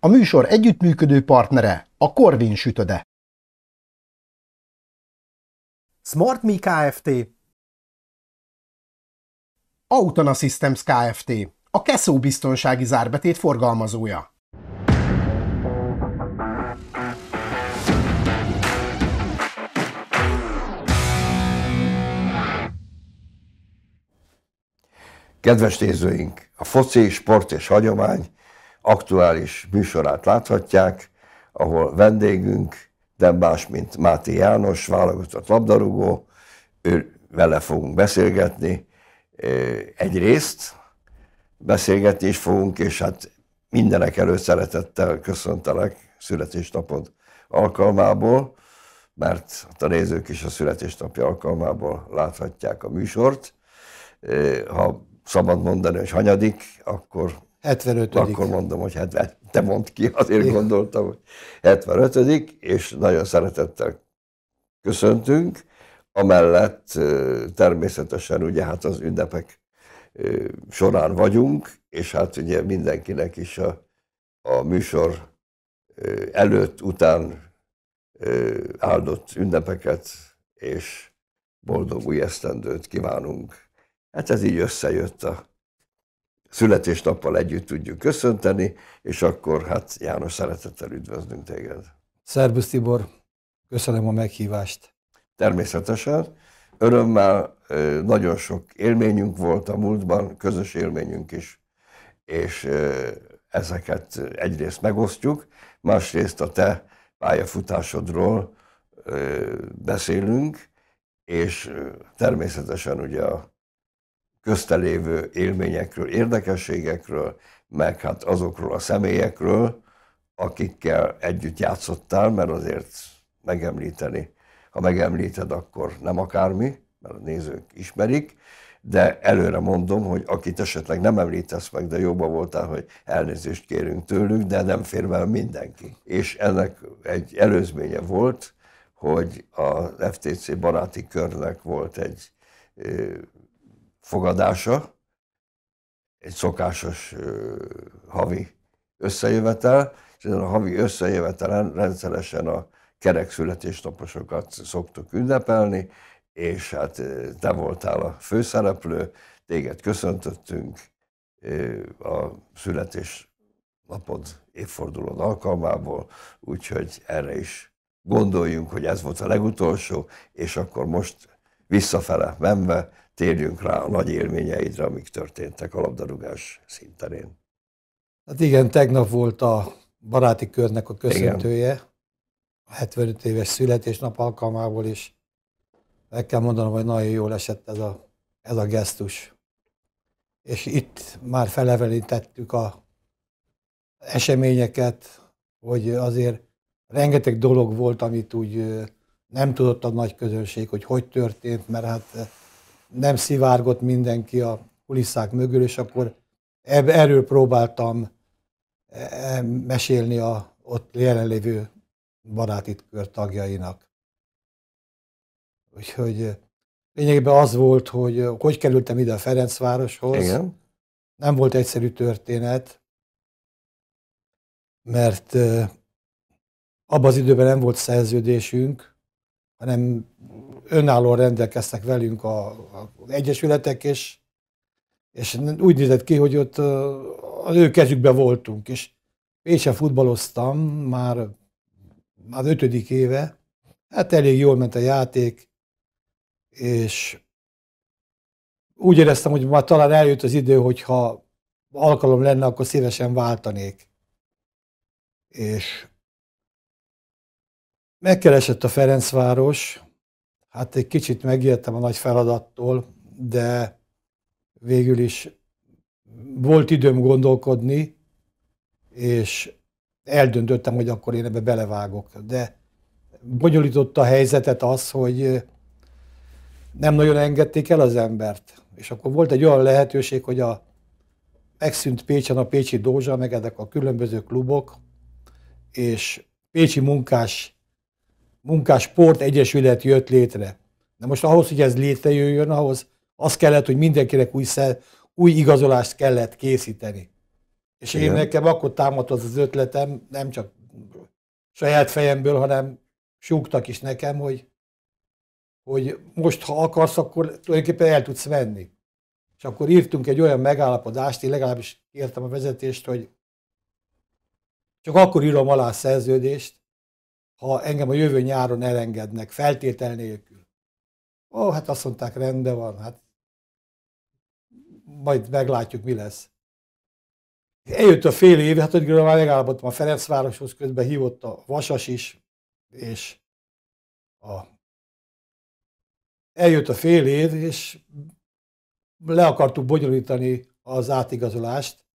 A műsor együttműködő partnere a Korvin sütöde. Smart Me Kft. Autona Systems Kft. A Keszó biztonsági zárbetét forgalmazója. Kedves nézőink, a foci, sport és hagyomány aktuális műsorát láthatják, ahol vendégünk, de más, mint Máté János, válogatott labdarúgó, ő vele fogunk beszélgetni. Egyrészt beszélgetni is fogunk, és hát mindenek előtt szeretettel köszöntelek születésnapod alkalmából, mert hát a nézők is a születésnapja alkalmából láthatják a műsort. Ha szabad mondani, hogy hanyadik, akkor 75 Akkor mondom, hogy 70. Te mondd ki, azért Igen. gondoltam, hogy 75 és nagyon szeretettel köszöntünk. Amellett természetesen ugye hát az ünnepek során vagyunk, és hát ugye mindenkinek is a, a műsor előtt, után áldott ünnepeket és boldog új esztendőt kívánunk. Hát ez így összejött a születésnappal együtt tudjuk köszönteni, és akkor hát János szeretettel üdvözlünk téged. Szerbusz Tibor, köszönöm a meghívást. Természetesen. Örömmel nagyon sok élményünk volt a múltban, közös élményünk is, és ezeket egyrészt megosztjuk, másrészt a te pályafutásodról beszélünk, és természetesen ugye a köztelévő élményekről, érdekességekről, meg hát azokról a személyekről, akikkel együtt játszottál, mert azért megemlíteni, ha megemlíted, akkor nem akármi, mert a nézők ismerik, de előre mondom, hogy akit esetleg nem említesz meg, de jobban voltál, hogy elnézést kérünk tőlük, de nem fér vele mindenki. És ennek egy előzménye volt, hogy az FTC baráti körnek volt egy fogadása, egy szokásos havi összejövetel, és ezen a havi összejövetelen rendszeresen a kerek születésnaposokat szoktuk ünnepelni, és hát te voltál a főszereplő, téged köszöntöttünk a születésnapod évfordulón alkalmából, úgyhogy erre is gondoljunk, hogy ez volt a legutolsó, és akkor most visszafele menve térjünk rá a nagy élményeidre, amik történtek a labdarúgás szinterén. Hát igen, tegnap volt a baráti körnek a köszöntője, igen. a 75 éves születésnap alkalmából is. Meg kell mondanom, hogy nagyon jól esett ez a, ez a gesztus. És itt már felevelítettük a eseményeket, hogy azért rengeteg dolog volt, amit úgy nem tudott a nagy közönség, hogy hogy történt, mert hát nem szivárgott mindenki a kulisszák mögül, és akkor erről próbáltam e, mesélni a ott jelenlévő baráti kör tagjainak. Úgyhogy lényegében az volt, hogy hogy kerültem ide a Ferencvároshoz. Igen. Nem volt egyszerű történet, mert abban az időben nem volt szerződésünk, hanem önállóan rendelkeztek velünk a, a egyesületek, és, és úgy nézett ki, hogy ott az ő kezükben voltunk, és én sem futballoztam már, már ötödik éve, hát elég jól ment a játék, és úgy éreztem, hogy már talán eljött az idő, hogyha alkalom lenne, akkor szívesen váltanék. És megkeresett a Ferencváros, Hát egy kicsit megijedtem a nagy feladattól, de végül is volt időm gondolkodni, és eldöntöttem, hogy akkor én ebbe belevágok. De bonyolította a helyzetet az, hogy nem nagyon engedték el az embert. És akkor volt egy olyan lehetőség, hogy a megszűnt Pécsen a Pécsi Dózsa, meg ezek a különböző klubok, és pécsi munkás munkásport egyesület jött létre. Na most ahhoz, hogy ez létrejöjjön, ahhoz az kellett, hogy mindenkinek új, szel, új igazolást kellett készíteni. És Igen. én nekem akkor támadt az az ötletem, nem csak saját fejemből, hanem súgtak is nekem, hogy, hogy most, ha akarsz, akkor tulajdonképpen el tudsz venni. És akkor írtunk egy olyan megállapodást, én legalábbis kértem a vezetést, hogy csak akkor írom alá a szerződést, ha engem a jövő nyáron elengednek, feltétel nélkül. Ó, hát azt mondták, rendben van, hát majd meglátjuk, mi lesz. Eljött a fél év, hát hogy már megállapodtam a Ferencvároshoz, közben hívott a Vasas is, és a... eljött a fél év, és le akartuk bonyolítani az átigazolást,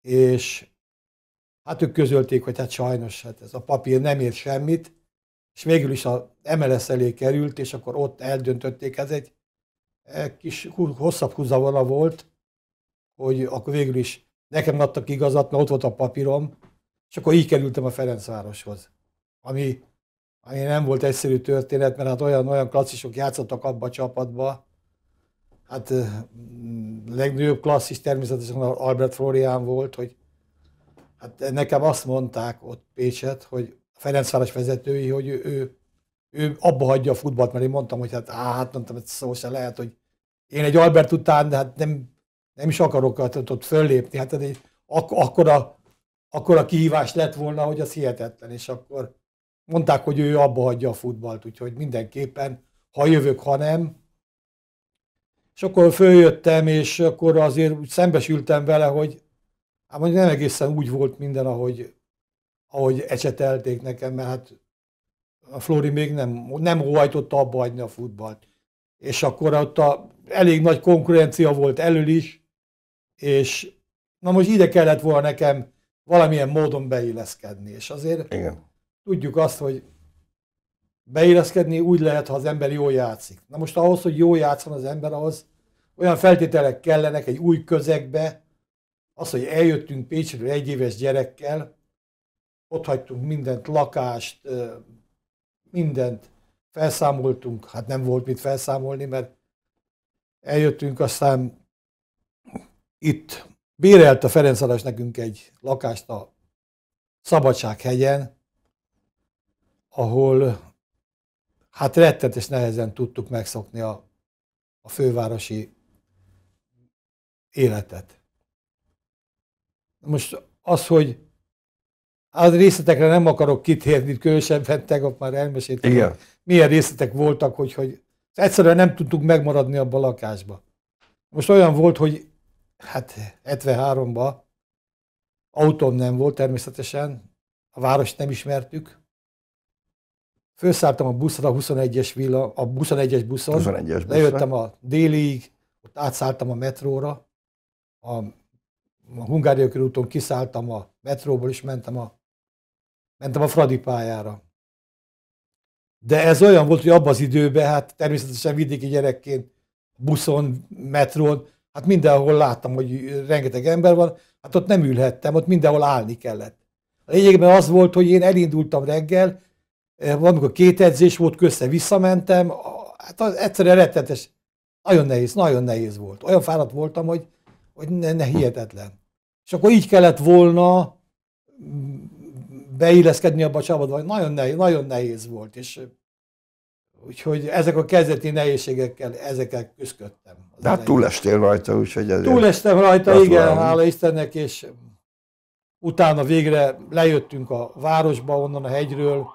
és Hát ők közölték, hogy hát sajnos hát ez a papír nem ér semmit, és végül is az MLS elé került, és akkor ott eldöntötték. Ez egy eh, kis hosszabb húzavona volt, hogy akkor végül is nekem adtak igazat, mert ott volt a papírom, és akkor így kerültem a Ferencvároshoz. Ami, ami nem volt egyszerű történet, mert hát olyan, olyan klasszisok játszottak abba a csapatba. Hát a eh, legnagyobb klasszis természetesen Albert Florian volt, hogy Hát nekem azt mondták ott Pécset, hogy a Ferencváros vezetői, hogy ő, ő, ő abba hagyja a futballt, mert én mondtam, hogy hát, hát mondtam, hogy szó se lehet, hogy én egy Albert után, de hát nem, nem is akarok ott, ott föllépni. Hát egy, ak- akkora, akkora kihívás lett volna, hogy az hihetetlen, és akkor mondták, hogy ő abba hagyja a futballt, úgyhogy mindenképpen, ha jövök, ha nem. És akkor följöttem, és akkor azért szembesültem vele, hogy Hát mondjuk nem egészen úgy volt minden, ahogy, ahogy ecsetelték nekem, mert hát a Flori még nem, nem hajtotta abba hagyni a futballt. És akkor ott a, elég nagy konkurencia volt elől is, és na most ide kellett volna nekem valamilyen módon beilleszkedni. És azért Igen. tudjuk azt, hogy beilleszkedni úgy lehet, ha az ember jól játszik. Na most ahhoz, hogy jól játszon az ember, ahhoz olyan feltételek kellenek egy új közegbe, az, hogy eljöttünk Pécsről egy éves gyerekkel, ott hagytunk mindent, lakást, mindent, felszámoltunk, hát nem volt mit felszámolni, mert eljöttünk, aztán itt bérelt a Ferenc Aras nekünk egy lakást a Szabadsághegyen, ahol hát rettetes nehezen tudtuk megszokni a, a fővárosi életet. Most az, hogy az részletekre nem akarok kitérni, különösen tegnap már elmeséltem, Igen. milyen részletek voltak, hogy, hogy egyszerűen nem tudtuk megmaradni abban a lakásban. Most olyan volt, hogy hát 73-ban autóm nem volt természetesen, a várost nem ismertük. Főszálltam a buszra, a 21-es, villa, a 21-es buszon, 21 buszra. lejöttem a déliig, ott átszálltam a metróra, a a Hungária körúton kiszálltam a metróból, és mentem a, mentem a Fradi pályára. De ez olyan volt, hogy abban az időben, hát természetesen vidéki gyerekként, buszon, metrón, hát mindenhol láttam, hogy rengeteg ember van, hát ott nem ülhettem, ott mindenhol állni kellett. A lényegben az volt, hogy én elindultam reggel, eh, amikor két edzés volt, közte visszamentem, hát egyszerűen rettetes, nagyon nehéz, nagyon nehéz volt. Olyan fáradt voltam, hogy hogy ne, ne hihetetlen. És akkor így kellett volna beilleszkedni abba a csapatba, hogy nagyon nehéz, nagyon nehéz volt, és úgyhogy ezek a kezdeti nehézségekkel, ezekkel küzdöttem. De hát túlestél rajta, úgyhogy ezért... Túlestem rajta, Gratulálom. igen, hála Istennek, és utána végre lejöttünk a városba, onnan a hegyről,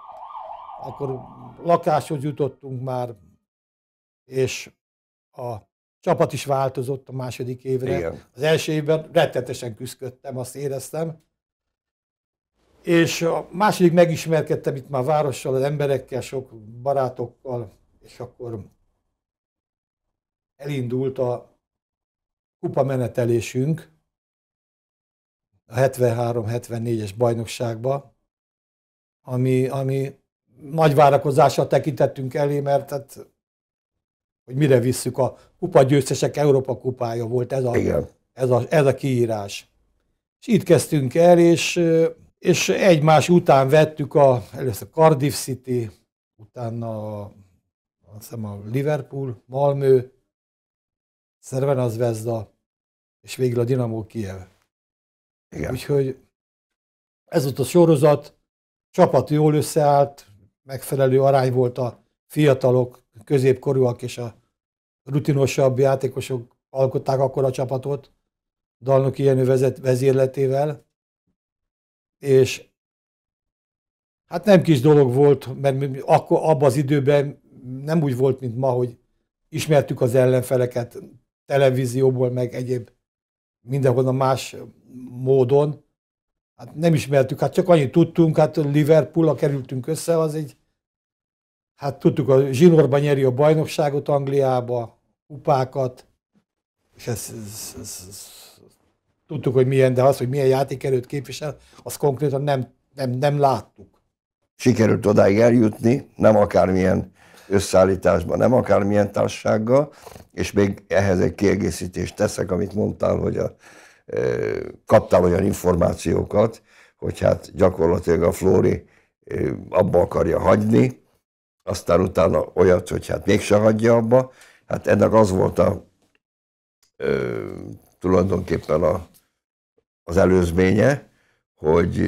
akkor lakáshoz jutottunk már, és a csapat is változott a második évre. Igen. Az első évben rettetesen küzdöttem, azt éreztem. És a második megismerkedtem itt már várossal, az emberekkel, sok barátokkal, és akkor elindult a kupa menetelésünk a 73-74-es bajnokságba, ami, ami nagy várakozással tekintettünk elé, mert hát hogy mire visszük a győztesek Európa kupája volt ez a, Igen. ez a, ez a kiírás. És itt kezdtünk el, és, és egymás után vettük a, először Cardiff City, utána a, a Liverpool, Malmö, Szerven az Vezda, és végül a Dinamo Kiev. Igen. Úgyhogy ez volt a sorozat, csapat jól összeállt, megfelelő arány volt a fiatalok, középkorúak és a rutinosabb játékosok alkották akkor a csapatot, Dalnoki Jenő vezet, vezérletével, és hát nem kis dolog volt, mert akkor, abban az időben nem úgy volt, mint ma, hogy ismertük az ellenfeleket televízióból, meg egyéb a más módon. Hát nem ismertük, hát csak annyit tudtunk, hát Liverpool-a kerültünk össze, az egy hát tudtuk, a zsinórban nyeri a bajnokságot Angliába, kupákat, és ez, ez, ez, ez, tudtuk, hogy milyen, de az, hogy milyen játékerőt képvisel, azt konkrétan nem, nem, nem láttuk. Sikerült odáig eljutni, nem akármilyen összeállításban, nem akármilyen társággal, és még ehhez egy kiegészítést teszek, amit mondtál, hogy a, e, kaptál olyan információkat, hogy hát gyakorlatilag a Flóri e, abba akarja hagyni, aztán utána olyat, hogy hát mégse hagyja abba. Hát ennek az volt a ö, tulajdonképpen a, az előzménye, hogy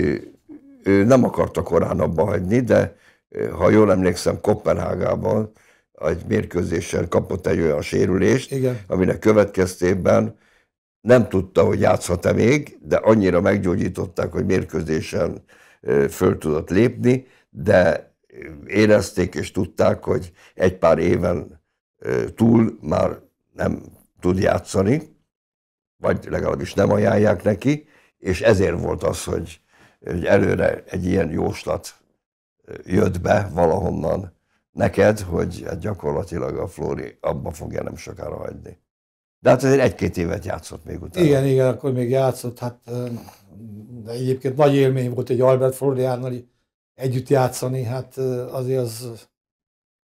ő nem akarta korán abba hagyni, de ha jól emlékszem, Kopenhágában egy mérkőzésen kapott egy olyan sérülést, Igen. aminek következtében nem tudta, hogy játszhat-e még, de annyira meggyógyították, hogy mérkőzésen föl tudott lépni, de érezték és tudták, hogy egy pár éven túl már nem tud játszani, vagy legalábbis nem ajánlják neki, és ezért volt az, hogy, hogy előre egy ilyen jóslat jött be valahonnan neked, hogy hát gyakorlatilag a Flóri abba fogja nem sokára hagyni. De hát azért egy-két évet játszott még utána. Igen, igen, akkor még játszott, hát de egyébként nagy élmény volt egy Albert Flóriánnal együtt játszani, hát azért az...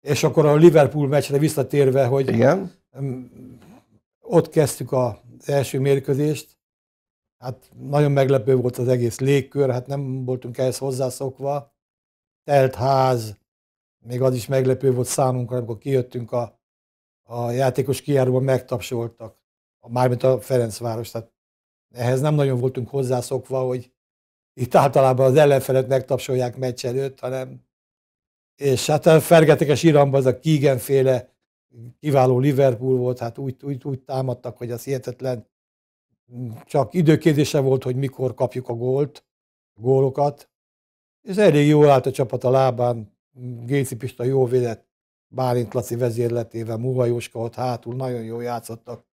És akkor a Liverpool meccsre visszatérve, hogy Igen. ott kezdtük az első mérkőzést, hát nagyon meglepő volt az egész légkör, hát nem voltunk ehhez hozzászokva. Telt ház, még az is meglepő volt számunkra, amikor kijöttünk a, a játékos kiáróban, megtapsoltak. Mármint a Ferencváros, tehát ehhez nem nagyon voltunk hozzászokva, hogy itt általában az ellenfelet megtapsolják meccs előtt, hanem és hát a fergeteges iramban az a Keegan féle kiváló Liverpool volt, hát úgy, úgy, úgy támadtak, hogy az hihetetlen. Csak időkérdése volt, hogy mikor kapjuk a gólt, a gólokat. És elég jól állt a csapat a lábán, Géci Pista jó védett, Bálint Laci vezérletével, Múha Jóska ott hátul, nagyon jól játszottak.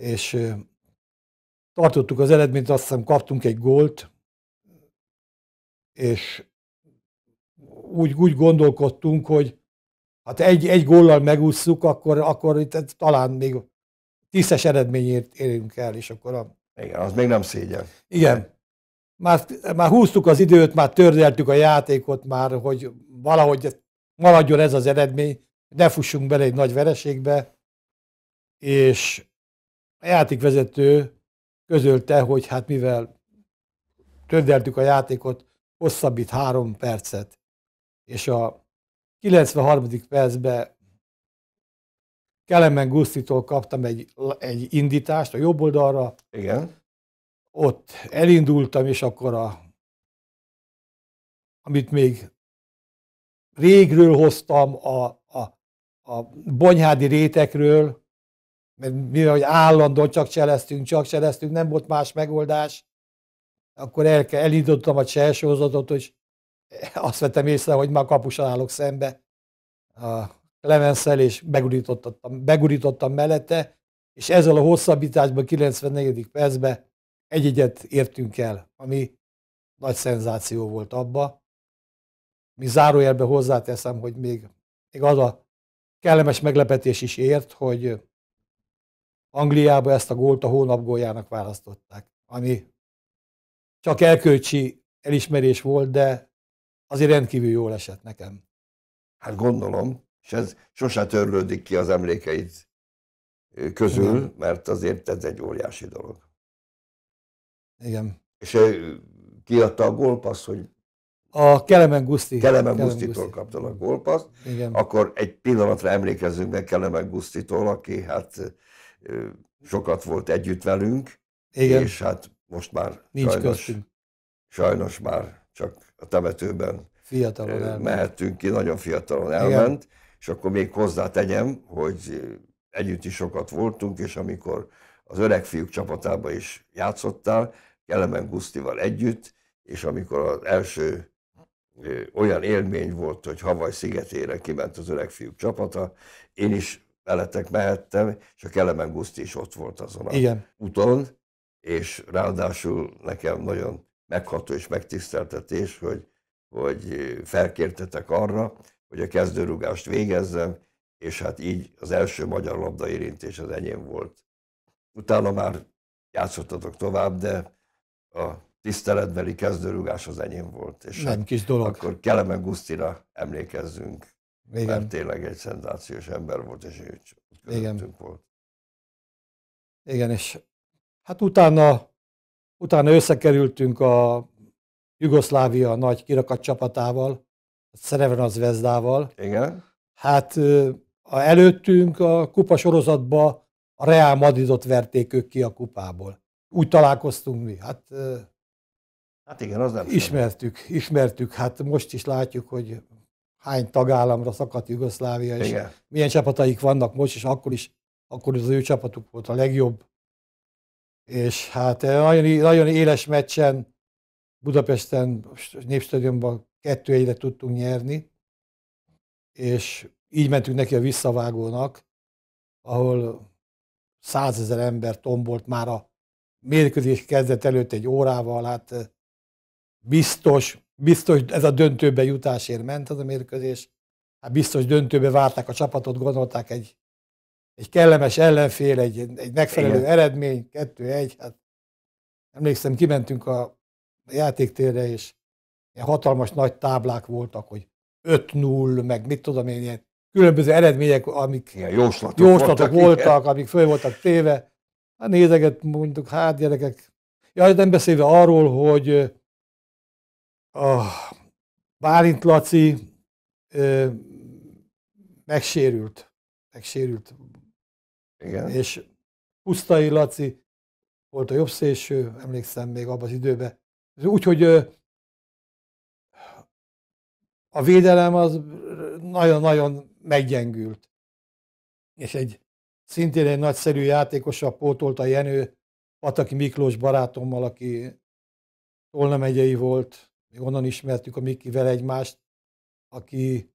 És tartottuk az eredményt, azt hiszem kaptunk egy gólt, és úgy, úgy gondolkodtunk, hogy hát egy, egy góllal megússzuk, akkor, akkor itt hát talán még tízes eredményért érünk el, és akkor a... Igen, az még nem szégyen. Igen. Már, már húztuk az időt, már tördeltük a játékot már, hogy valahogy maradjon ez az eredmény, ne fussunk bele egy nagy vereségbe, és a játékvezető közölte, hogy hát mivel tördeltük a játékot, hosszabbít három percet, és a 93. percben Kelemen Gusztitól kaptam egy, egy indítást a jobb oldalra. Igen. Ott elindultam, és akkor a, amit még régről hoztam, a, a, a bonyhádi rétekről, mert mivel hogy állandóan csak cseleztünk, csak cseleztünk, nem volt más megoldás, akkor el, elindultam a cselsózatot, és azt vettem észre, hogy már kapusan állok szembe a Clemenszel, és begurítottam, begurítottam mellette, és ezzel a hosszabbításban, 94. percben egy egyet értünk el, ami nagy szenzáció volt abba. Mi zárójelbe hozzáteszem, hogy még, még az a kellemes meglepetés is ért, hogy Angliába ezt a gólt a hónap góljának választották, ami csak elkölcsi elismerés volt, de azért rendkívül jól esett nekem. Hát gondolom, és ez sose törlődik ki az emlékeid közül, Igen. mert azért ez egy óriási dolog. Igen. És kiadta a gólpassz, hogy... A Kelemen Guszti. Kelemen Gusztitól kaptam a gólpaszt. Igen. Akkor egy pillanatra emlékezzünk meg Kelemen Gusztitól, aki hát sokat volt együtt velünk. Igen. És hát most már Nincs sajnos, köztünk. sajnos már csak a temetőben fiatalon eh, mehettünk ki, nagyon fiatalon elment, Igen. és akkor még tegyem, hogy eh, együtt is sokat voltunk, és amikor az öreg fiúk csapatába is játszottál, Kelemen Gusztival együtt, és amikor az első eh, olyan élmény volt, hogy Havaj szigetére kiment az öreg fiúk csapata, én is veletek mehettem, és a Kelemen Guszti is ott volt azon a Igen. úton, és ráadásul nekem nagyon megható és megtiszteltetés, hogy, hogy felkértetek arra, hogy a kezdőrugást végezzem, és hát így az első magyar labda érintés az enyém volt. Utána már játszottatok tovább, de a tiszteletbeli kezdőrugás az enyém volt. És Nem hát kis dolog. Akkor Kelemen Gusztira emlékezzünk, Igen. mert tényleg egy szenzációs ember volt, és ő Igen. volt. Igen, és Hát utána, utána összekerültünk a Jugoszlávia nagy kirakat csapatával, a Szereven az Vezdával. Igen. Hát a előttünk a kupa sorozatba a Real Madridot verték ők ki a kupából. Úgy találkoztunk mi. Hát, hát igen, az nem Ismertük, sem. ismertük. Hát most is látjuk, hogy hány tagállamra szakadt Jugoszlávia, és igen. milyen csapataik vannak most, és akkor is, akkor is az ő csapatuk volt a legjobb és hát eh, nagyon, nagyon éles meccsen Budapesten, Népstadionban kettő egyre tudtunk nyerni, és így mentünk neki a visszavágónak, ahol százezer ember tombolt már a mérkőzés kezdet előtt egy órával, hát eh, biztos, biztos ez a döntőbe jutásért ment az a mérkőzés, hát biztos döntőbe várták a csapatot, gondolták egy egy kellemes ellenfél, egy, egy megfelelő Igen. eredmény, kettő-egy. Hát emlékszem, kimentünk a játéktérre, és ilyen hatalmas nagy táblák voltak, hogy 5-0, meg mit tudom én, ilyen különböző eredmények, amik jóslatok, jóslatok voltak, voltak amik föl voltak téve. Hát nézeget mondjuk, hát gyerekek. Ja, nem beszélve arról, hogy a Bálint Laci megsérült, megsérült igen. És Pusztai Laci volt a jobb szélső, emlékszem még abban az időben. Úgyhogy a védelem az nagyon-nagyon meggyengült. És egy szintén egy nagyszerű játékosa pótolta Jenő, Pataki Miklós barátommal, aki Tolna megyei volt, még onnan ismertük a Mikivel egymást, aki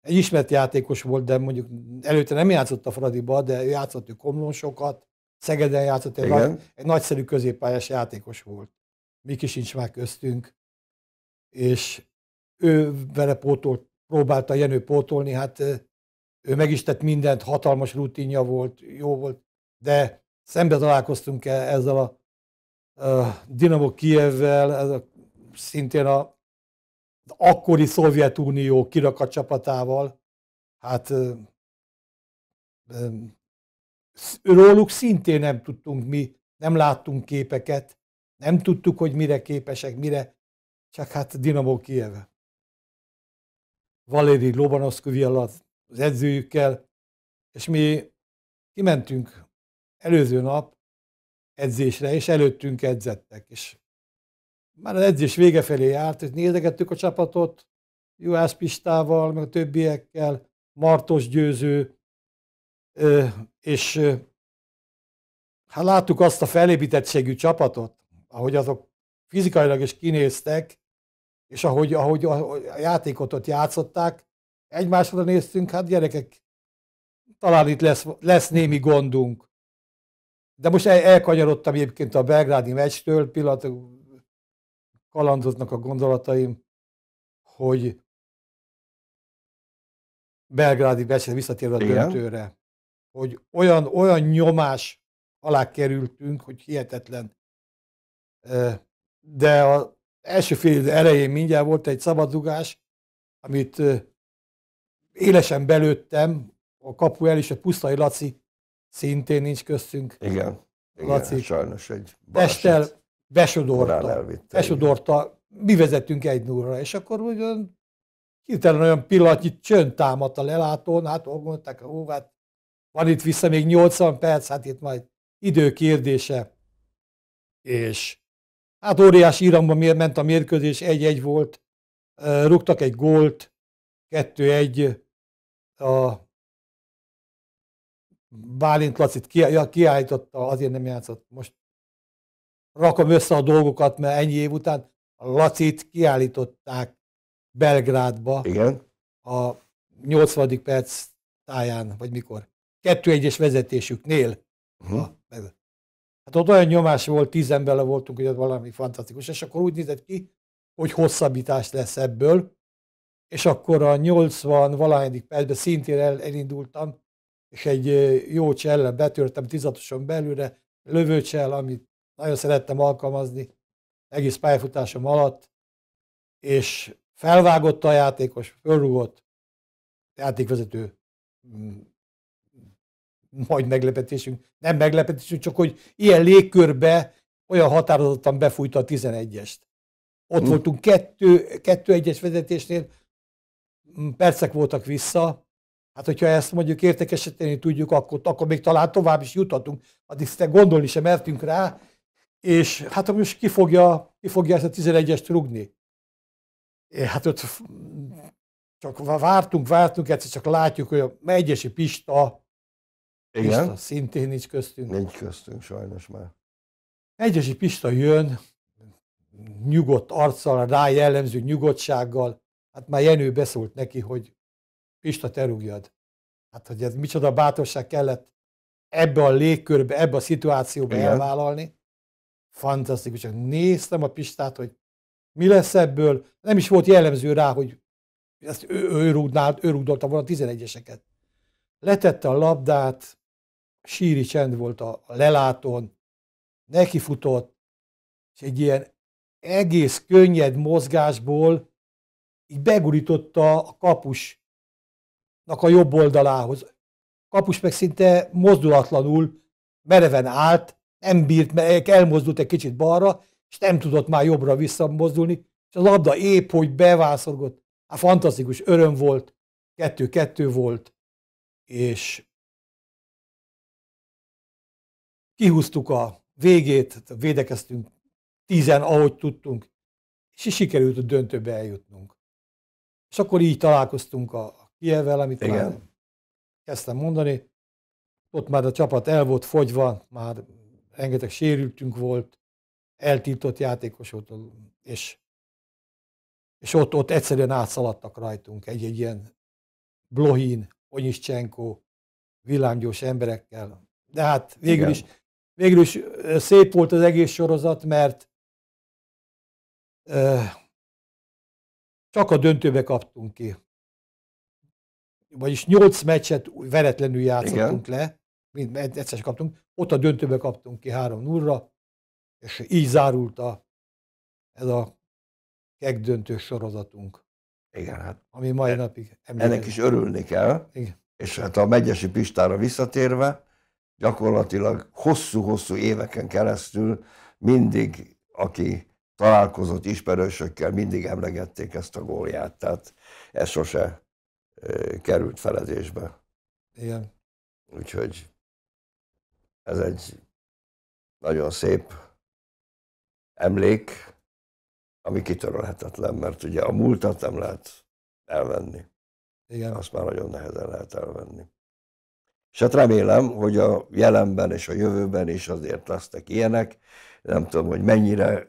egy ismert játékos volt, de mondjuk előtte nem játszott a Fradiba, de játszott ő Komlón sokat, Szegeden játszott, egy, nagy, egy nagyszerű középpályás játékos volt. is sincs már köztünk, és ő vele pótolt, próbálta Jenő pótolni, hát ő meg is tett mindent, hatalmas rutinja volt, jó volt, de szembe találkoztunk ezzel a, a Dinamo Kievvel, ez a, szintén a akkori Szovjetunió kirakat csapatával, hát róluk szintén nem tudtunk mi, nem láttunk képeket, nem tudtuk, hogy mire képesek, mire, csak hát Dinamo Kieve. Valéri alatt az edzőjükkel, és mi kimentünk előző nap edzésre, és előttünk edzettek, és már az edzés vége felé járt, és nézegettük a csapatot, Juhász Pistával, meg a többiekkel, Martos Győző, és hát láttuk azt a felépítettségű csapatot, ahogy azok fizikailag is kinéztek, és ahogy, ahogy a játékot ott játszották, egymásra néztünk, hát gyerekek, talán itt lesz, lesz némi gondunk. De most el, elkanyarodtam egyébként a belgrádi meccstől, pillanatok kalandoznak a gondolataim, hogy belgrádi beszél visszatérve a döntőre, hogy olyan, olyan nyomás alá kerültünk, hogy hihetetlen. De az első fél elején mindjárt volt egy szabadugás, amit élesen belőttem, a kapu el is, a pusztai Laci szintén nincs köztünk. Igen, igen Laci sajnos egy baleset. Testel besodorta. Besodorta, mi vezettünk egy nurra, és akkor ugyan hirtelen olyan pillanatnyi csönd támadt a lelátón, hát mondták, ó, hát van itt vissza még 80 perc, hát itt majd idő kérdése. És hát óriási iramban miért ment a mérkőzés, egy-egy volt, rúgtak egy gólt, kettő-egy, a Bálint Lacit kiállította, azért nem játszott most rakom össze a dolgokat, mert ennyi év után a Lacit kiállították Belgrádba Igen. a 80. perc táján, vagy mikor. 2-1-es vezetésüknél. Uh-huh. A, hát ott olyan nyomás volt, tíz bele voltunk, hogy ott valami fantasztikus, és akkor úgy nézett ki, hogy hosszabbítás lesz ebből, és akkor a 80 Valahányik percben szintén el, elindultam, és egy jó csellel betörtem tizatosan belőle, lövőcsel, amit nagyon szerettem alkalmazni egész pályafutásom alatt, és felvágott a játékos, fölrúgott, játékvezető mm, majd meglepetésünk, nem meglepetésünk, csak hogy ilyen légkörbe olyan határozottan befújta a 11-est. Ott hm. voltunk 2 1 egyes vezetésnél, mm, percek voltak vissza, Hát, hogyha ezt mondjuk értékesíteni tudjuk, akkor, akkor még talán tovább is juthatunk. Addig szinte gondolni sem mertünk rá, és hát most ki fogja, ki fogja ezt a 11-est rugni? Hát ott csak vártunk, vártunk, egyszer csak látjuk, hogy a megyesi Pista, Igen? Pista szintén nincs köztünk. Nincs köztünk sajnos már. Megyesi Pista jön, nyugodt arccal, rá jellemző nyugodtsággal, hát már Jenő beszólt neki, hogy Pista, te rúgjad. Hát, hogy ez micsoda bátorság kellett ebbe a légkörbe, ebbe a szituációba Igen. elvállalni. Csak Néztem a Pistát, hogy mi lesz ebből. Nem is volt jellemző rá, hogy ezt ő, ő, rúgnál, ő rúgdolta volna a 11-eseket. Letette a labdát, síri csend volt a, leláton, nekifutott, és egy ilyen egész könnyed mozgásból így begurította a kapusnak a jobb oldalához. Kapus meg szinte mozdulatlanul mereven állt, nem bírt, mert elmozdult egy kicsit balra, és nem tudott már jobbra visszamozdulni, és a labda épp, hogy bevászorgott. Hát fantasztikus öröm volt, kettő-kettő volt, és kihúztuk a végét, védekeztünk tizen, ahogy tudtunk, és sikerült a döntőbe eljutnunk. És akkor így találkoztunk a Kievvel, amit Igen. már kezdtem mondani. Ott már a csapat el volt fogyva, már rengeteg sérültünk volt, eltiltott játékos volt, és, és ott, ott egyszerűen átszaladtak rajtunk egy-egy ilyen Blohin, Onyiscsenko, villámgyós emberekkel. De hát végül Igen. is, végül is szép volt az egész sorozat, mert ö, csak a döntőbe kaptunk ki. Vagyis nyolc meccset veretlenül játszottunk Igen. le, mind egyszer kaptunk, ott a döntőbe kaptunk ki 3 0 és így zárult a, ez a kegdöntő sorozatunk. Igen, hát. Ami mai e- napig emlékezik. Ennek is örülni kell. Igen. És hát a Megyesi Pistára visszatérve, gyakorlatilag hosszú-hosszú éveken keresztül mindig, aki találkozott ismerősökkel, mindig emlegették ezt a gólját, tehát ez sose került feledésbe. Igen. Úgyhogy ez egy nagyon szép emlék, ami kitörölhetetlen, mert ugye a múltat nem lehet elvenni. Igen. Azt már nagyon nehezen lehet elvenni. És hát remélem, hogy a jelenben és a jövőben is azért lesznek ilyenek. Nem tudom, hogy mennyire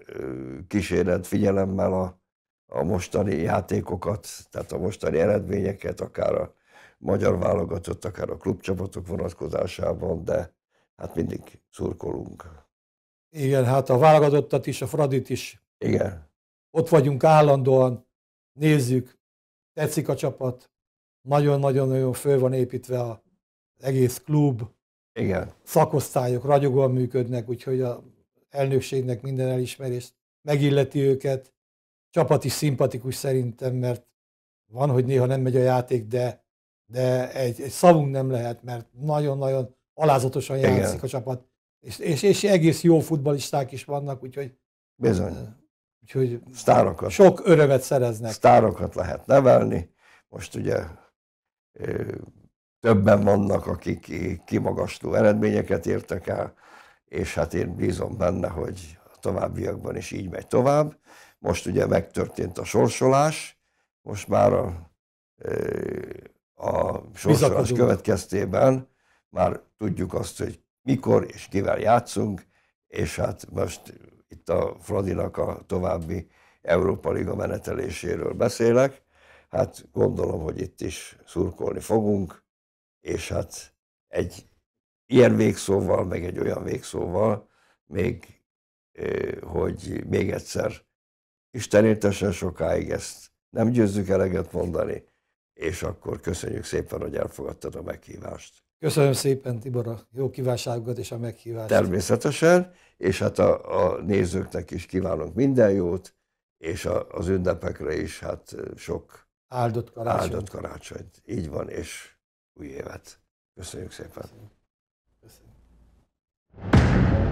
kíséred figyelemmel a, a mostani játékokat, tehát a mostani eredményeket, akár a magyar válogatott, akár a klubcsapatok vonatkozásában, de hát mindig szurkolunk. Igen, hát a válogatottat is, a Fradit is. Igen. Ott vagyunk állandóan, nézzük, tetszik a csapat, nagyon-nagyon-nagyon föl van építve az egész klub. Igen. Szakosztályok ragyogóan működnek, úgyhogy a elnökségnek minden elismerést megilleti őket. Csapat is szimpatikus szerintem, mert van, hogy néha nem megy a játék, de, de egy, egy szavunk nem lehet, mert nagyon-nagyon alázatosan játszik Igen. a csapat. És, és, és egész jó futbalisták is vannak, úgyhogy... Bizony. Úgyhogy Sztárokat. sok örömet szereznek. Sztárokat lehet nevelni. Most ugye többen vannak, akik kimagasló eredményeket értek el, és hát én bízom benne, hogy a továbbiakban is így megy tovább. Most ugye megtörtént a sorsolás, most már a, a sorsolás Bizakodunk. következtében már tudjuk azt, hogy mikor és kivel játszunk, és hát most itt a Fradinak a további Európa Liga meneteléséről beszélek. Hát gondolom, hogy itt is szurkolni fogunk, és hát egy ilyen végszóval, meg egy olyan végszóval, még, hogy még egyszer Isten értesen sokáig ezt nem győzzük eleget mondani, és akkor köszönjük szépen, hogy elfogadtad a meghívást. Köszönöm szépen Tibor a jó kívánságokat és a meghívást. Természetesen, és hát a, a nézőknek is kívánok minden jót, és a, az ünnepekre is hát sok áldott karácsonyt. áldott karácsonyt. Így van, és új évet. Köszönjük szépen. Köszönjük. Köszönjük.